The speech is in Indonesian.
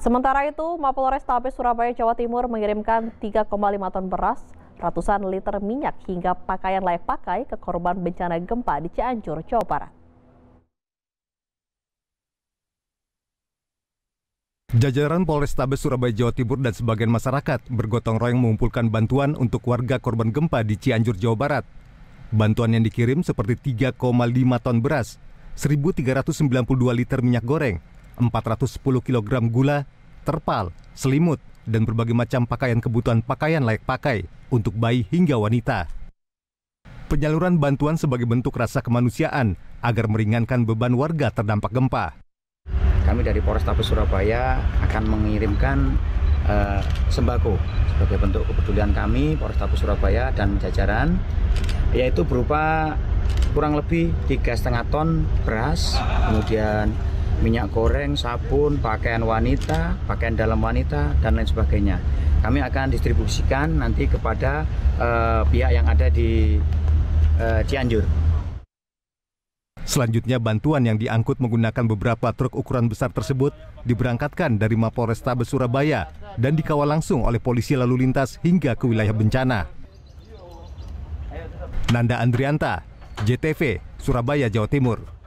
Sementara itu, Mapolres Restabes Surabaya Jawa Timur mengirimkan 3,5 ton beras, ratusan liter minyak hingga pakaian layak pakai ke korban bencana gempa di Cianjur, Jawa Barat. Jajaran Polrestabes Surabaya Jawa Timur dan sebagian masyarakat bergotong royong mengumpulkan bantuan untuk warga korban gempa di Cianjur, Jawa Barat. Bantuan yang dikirim seperti 3,5 ton beras, 1.392 liter minyak goreng, 410 kg gula, terpal, selimut, dan berbagai macam pakaian kebutuhan pakaian layak pakai untuk bayi hingga wanita. Penyaluran bantuan sebagai bentuk rasa kemanusiaan agar meringankan beban warga terdampak gempa. Kami dari Polrestabes Surabaya akan mengirimkan uh, sembako sebagai bentuk kepedulian kami Polrestabes Surabaya dan jajaran yaitu berupa kurang lebih tiga setengah ton beras, kemudian minyak goreng, sabun, pakaian wanita, pakaian dalam wanita, dan lain sebagainya. Kami akan distribusikan nanti kepada uh, pihak yang ada di uh, Cianjur. Selanjutnya bantuan yang diangkut menggunakan beberapa truk ukuran besar tersebut diberangkatkan dari Mapolresta Restabes Surabaya dan dikawal langsung oleh polisi lalu lintas hingga ke wilayah bencana. Nanda Andrianta, JTV, Surabaya, Jawa Timur.